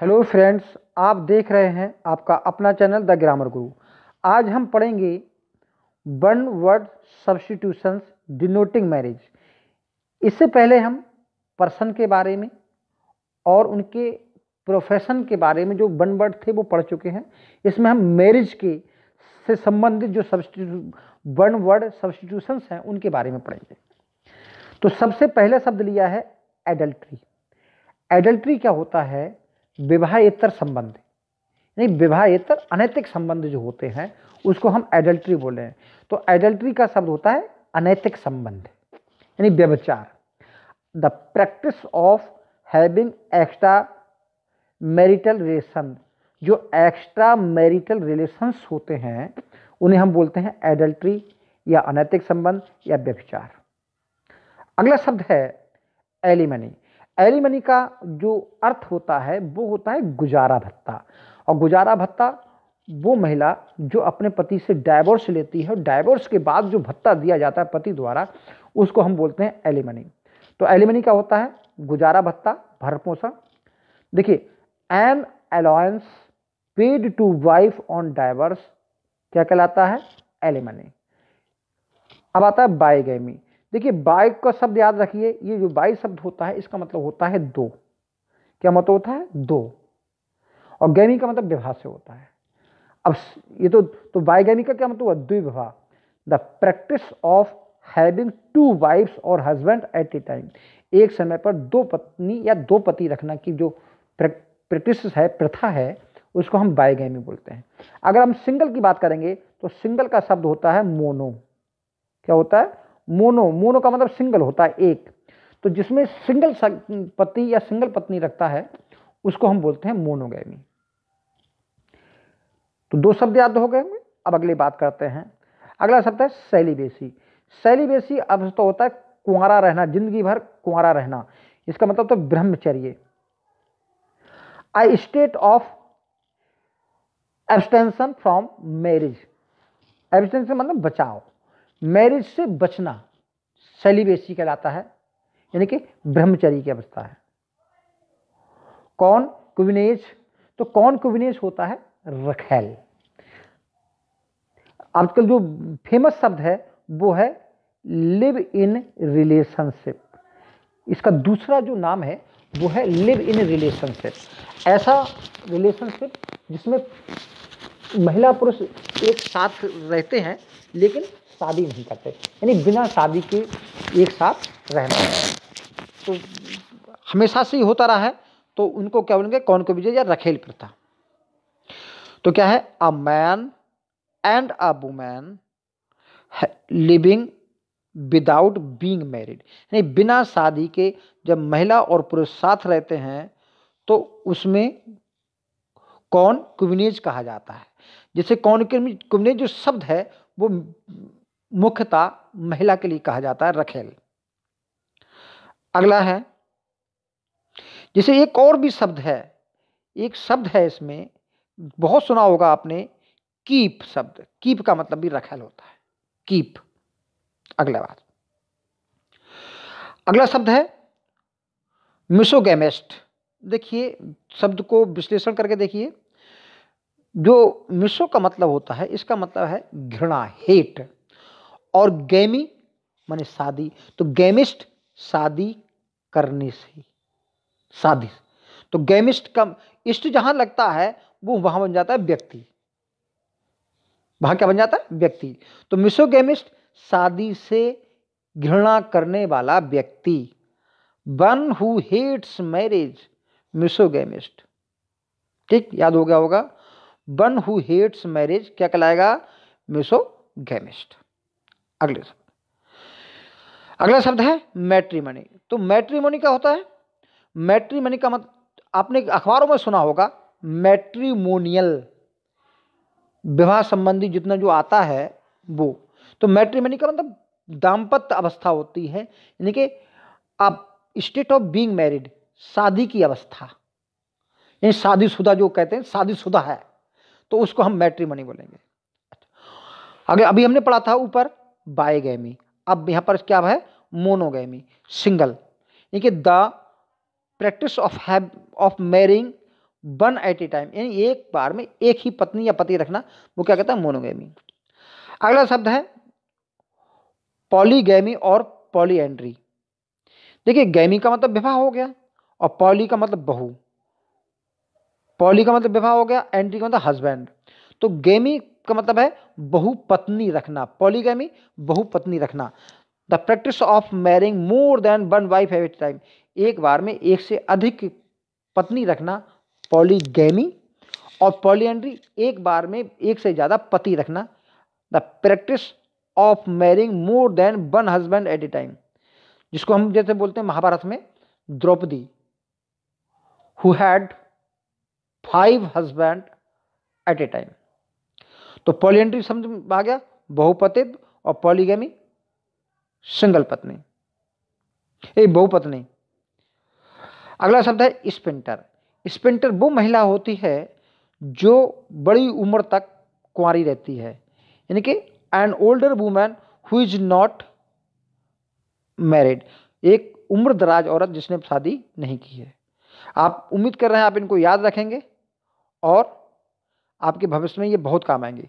hello friends आप देख रहे हैं आपका अपना चैनल द ग्रामर गुरु आज हम पढ़ेंगे one word substitutions denoting marriage इससे पहले हम पर्सन के बारे में और उनके प्रोफेशन के बारे में जो वन वर्ड थे वो पढ़ चुके हैं इसमें हम मैरिज के से संबंधित जो सब्सटीट्यू वन वर्ड सब्सटीट्यूशंस हैं उनके बारे में पढ़ेंगे तो सबसे पहला शब्द लिया है एडल्ट्री एडल्ट्री क्या होता है विवाहेतर संबंध यानी विवाहेतर अनैतिक संबंध जो होते हैं उसको हम एडल्ट्री बोले हैं तो एडल्ट्री का शब्द होता है अनैतिक संबंध यानी व्यवचार the practice of having extra marital relation जो एक्स्ट्रा मैरिटल रिलेशंस होते हैं उन्हें हम बोलते हैं एडल्ट्री या अनैतिक संबंध या व्यभिचार अगला शब्द है एलिमनी एलिमनी का जो अर्थ होता है वो होता है गुजारा भत्ता और गुजारा भत्ता वो महिला जो अपने पति से डायवोर्स लेती है और के बाद जो भत्ता दिया जाता है पति द्वारा उसको हम बोलते हैं एलिमनी तो एलिमनी का होता है गुजारा भत्ता भरपोषण देखिए an allowance paid to wife on divorce क्या कहलाता है एलिमनी अब आता है बायगेमी देखिए बाय का शब्द याद रखिए ये जो बाय शब्द होता है इसका मतलब होता है दो क्या मतलब होता है दो और गैमी का मतलब विवाह से होता है अब ये तो तो बायगैमी का क्या मतलब हुआ द्विविवाह the practice of having two wifes और हस्बैंड एट ए टाइम एक समय पर दो पत्नी या दो पति रखना की जो प्रैक्टिस है प्रथा है उसको हम बायगैमी बोलते हैं अगर हम सिंगल की बात करेंगे तो सिंगल का शब्द होता है मोनो क्या होता है मोनो मोनो का मतलब सिंगल होता है एक तो जिसमें सिंगल पति या सिंगल पत्नी रखता है उसको हम बोलते हैं मोनोगैमी तो दो शब्द याद हो गए अब अगली बात करते हैं अगला शब्द है सेलिबेसी सेलिबेसी अब तो होता है कुंवरा रहना जिंदगी भर कुंवरा रहना इसका मतलब तो ब्रह्मचर्य a state of abstention from marriage abstention मतलब बचाओ मैरिज से बचना सेलिबेसी कहलाता है यानी कि ब्रह्मचर्य की अवस्था है कौन कुविनेज तो कौन कुविनेज होता है रखेल आजकल जो फेमस शब्द है वो है लिव इन रिलेशनशिप इसका दूसरा जो नाम है वो है लिव इन रिलेशनशिप ऐसा रिलेशनशिप जिसमें महिला पुरुष एक साथ रहते हैं लेकिन शादी नहीं करते यानी बिना शादी के एक साथ रहना तो हमेशा से ही होता रहा है तो उनको क्या बोलेंगे कौन को विजय या रखेल प्रथा तो क्या है a man and a woman living without being married यानी बिना शादी के जब महिला और पुरुष साथ रहते हैं तो उसमें कौन कुविनेज कहा जाता है जैसे कौन कुविनेज जो शब्द है वो मुख्यतः महिला के लिए कहा जाता है रखेल अगला है जैसे एक और भी शब्द है एक शब्द है इसमें बहुत सुना होगा आपने कीप शब्द कीप का मतलब भी रखेल होता है कीप अगला बात अगला शब्द है मिसोगेमेस्ट देखिए शब्द को विश्लेषण करके देखिए जो मिसो का मतलब होता है इसका मतलब है घृणा हेट और गैमी माने शादी तो गैमिस्ट शादी करने से शादी तो गैमिस्ट का इष्ट जहां लगता है वो वहां बन जाता है व्यक्ति वहां क्या बन जाता है व्यक्ति तो मिसोगेमिस्ट शादी से घृणा करने वाला व्यक्ति one who hates marriage misogamist ठीक याद हो गया होगा वन हु हेट्स मैरिज क्या कहलाएगा मिसोगेमिस्ट अगले शब्द अगला शब्द है मैट्रीमनी तो मैट्रीमनी क्या होता है मैट्रीमनी का मत मतलब, आपने अखबारों में सुना होगा मैट्रीमोनियल विवाह संबंधी जितना जो आता है वो तो मैट्रीमनी का मतलब दाम्पत्य अवस्था होती है यानी कि आप स्टेट ऑफ बीइंग मैरिड शादी की अवस्था यानी शादीशुदा जो कहते हैं शादीशुदा है तो उसको हम मैट्रीमनी बोलेंगे अच्छा, अगर अभी हमने पढ़ा था ऊपर बायगैमी अब यहाँ पर क्या है मोनोगैमी सिंगल यानी कि द प्रैक्टिस ऑफ है of marrying one at a time यानी एक बार में एक ही पत्नी या पति रखना वो क्या कहता है मोनोगैमी अगला शब्द है पॉलीगैमी और पॉलीएंड्री देखिए गैमी का मतलब विवाह हो गया और पॉली का मतलब बहू पॉली का मतलब विवाह हो गया एंट्री का मतलब हस्बैंड तो गेमी इसका मतलब है बहुपत्नी रखना पॉलीगैमी बहुपत्नी रखना the practice of marrying more than one wife at time एक बार में एक से अधिक पत्नी रखना पॉलीगैमी और पॉलीएंड्री एक बार में एक से ज़्यादा पति रखना the practice of marrying more than one husband at a time जिसको हम जैसे बोलते हैं महाभारत में Draupadi who had five husband at a time तो समझ में आ गया बहुपतित्व और पॉलीगेमी सिंगल पत्नी ये बहुपत्नी अगला शब्द है स्पिंटर स्पिंटर वो महिला होती है जो बड़ी उम्र तक कुंवारी रहती है यानी कि an older woman who is not married एक उम्र दराज औरत जिसने शादी नहीं की है आप उम्मीद कर रहे हैं आप इनको याद रखेंगे और आपके भविष्य में ये बहुत काम आएंगे